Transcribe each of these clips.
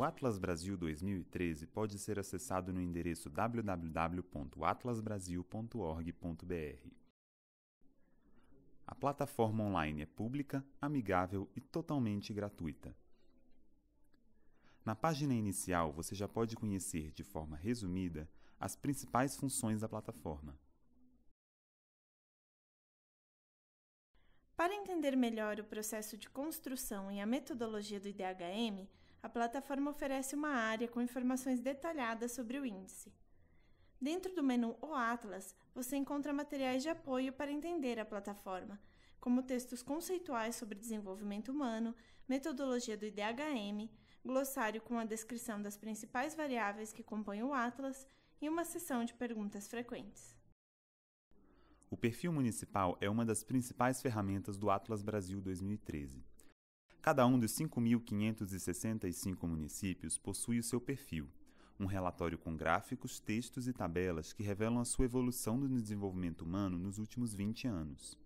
O Atlas Brasil 2013 pode ser acessado no endereço www.atlasbrasil.org.br. A plataforma online é pública, amigável e totalmente gratuita. Na página inicial, você já pode conhecer de forma resumida as principais funções da plataforma. Para entender melhor o processo de construção e a metodologia do IDHM, a plataforma oferece uma área com informações detalhadas sobre o índice. Dentro do menu O Atlas, você encontra materiais de apoio para entender a plataforma, como textos conceituais sobre desenvolvimento humano, metodologia do IDHM, glossário com a descrição das principais variáveis que compõem o Atlas e uma sessão de perguntas frequentes. O perfil municipal é uma das principais ferramentas do Atlas Brasil 2013. Cada um dos 5.565 municípios possui o seu perfil, um relatório com gráficos, textos e tabelas que revelam a sua evolução no desenvolvimento humano nos últimos 20 anos.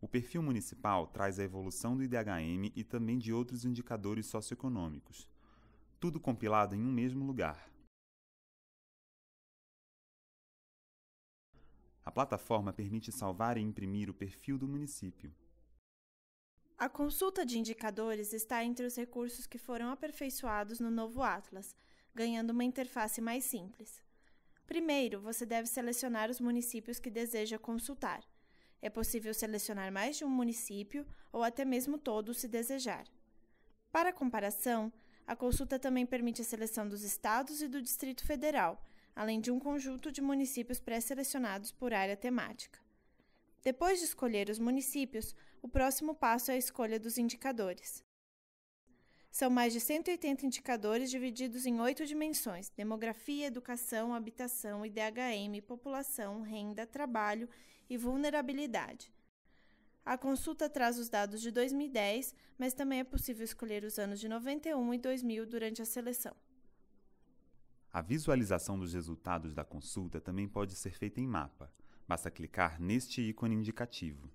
O perfil municipal traz a evolução do IDHM e também de outros indicadores socioeconômicos, tudo compilado em um mesmo lugar. A plataforma permite salvar e imprimir o perfil do município. A consulta de indicadores está entre os recursos que foram aperfeiçoados no novo Atlas, ganhando uma interface mais simples. Primeiro, você deve selecionar os municípios que deseja consultar. É possível selecionar mais de um município ou até mesmo todos se desejar. Para comparação, a consulta também permite a seleção dos estados e do Distrito Federal, além de um conjunto de municípios pré-selecionados por área temática. Depois de escolher os municípios, o próximo passo é a escolha dos indicadores. São mais de 180 indicadores divididos em oito dimensões: demografia, educação, habitação, IDHM, população, renda, trabalho e vulnerabilidade. A consulta traz os dados de 2010, mas também é possível escolher os anos de 91 e 2000 durante a seleção. A visualização dos resultados da consulta também pode ser feita em mapa. Basta clicar neste ícone indicativo.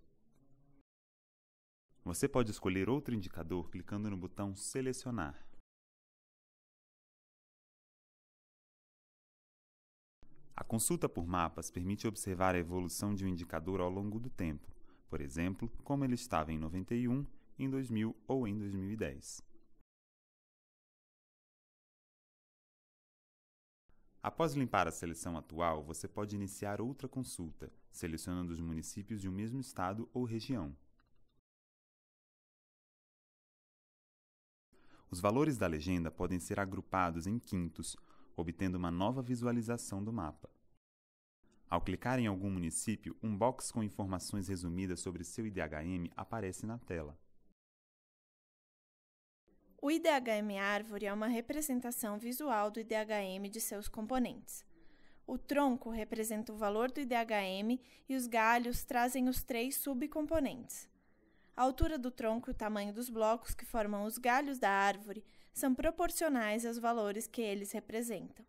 Você pode escolher outro indicador clicando no botão Selecionar. A consulta por mapas permite observar a evolução de um indicador ao longo do tempo, por exemplo, como ele estava em 91, em 2000 ou em 2010. Após limpar a seleção atual, você pode iniciar outra consulta, selecionando os municípios de um mesmo estado ou região. Os valores da legenda podem ser agrupados em quintos, obtendo uma nova visualização do mapa. Ao clicar em algum município, um box com informações resumidas sobre seu IDHM aparece na tela. O IDHM árvore é uma representação visual do IDHM de seus componentes. O tronco representa o valor do IDHM e os galhos trazem os três subcomponentes. A altura do tronco e o tamanho dos blocos que formam os galhos da árvore são proporcionais aos valores que eles representam.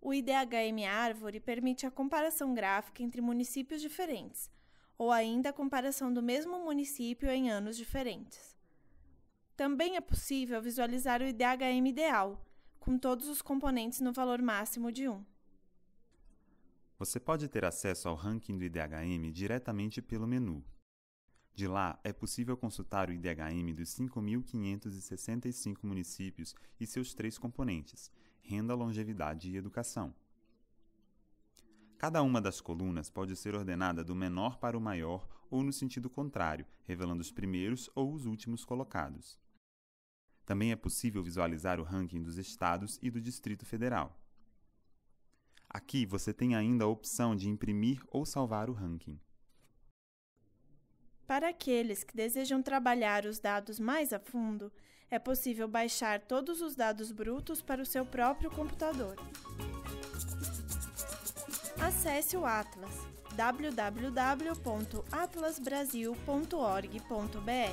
O IDHM Árvore permite a comparação gráfica entre municípios diferentes, ou ainda a comparação do mesmo município em anos diferentes. Também é possível visualizar o IDHM ideal, com todos os componentes no valor máximo de 1. Você pode ter acesso ao ranking do IDHM diretamente pelo menu. De lá, é possível consultar o IDHM dos 5.565 municípios e seus três componentes: renda, longevidade e educação. Cada uma das colunas pode ser ordenada do menor para o maior ou no sentido contrário, revelando os primeiros ou os últimos colocados. Também é possível visualizar o ranking dos estados e do Distrito Federal. Aqui você tem ainda a opção de imprimir ou salvar o ranking. Para aqueles que desejam trabalhar os dados mais a fundo, é possível baixar todos os dados brutos para o seu próprio computador. Acesse o Atlas, www.atlasbrasil.org.br.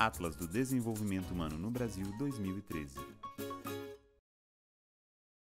Atlas do Desenvolvimento Humano no Brasil 2013.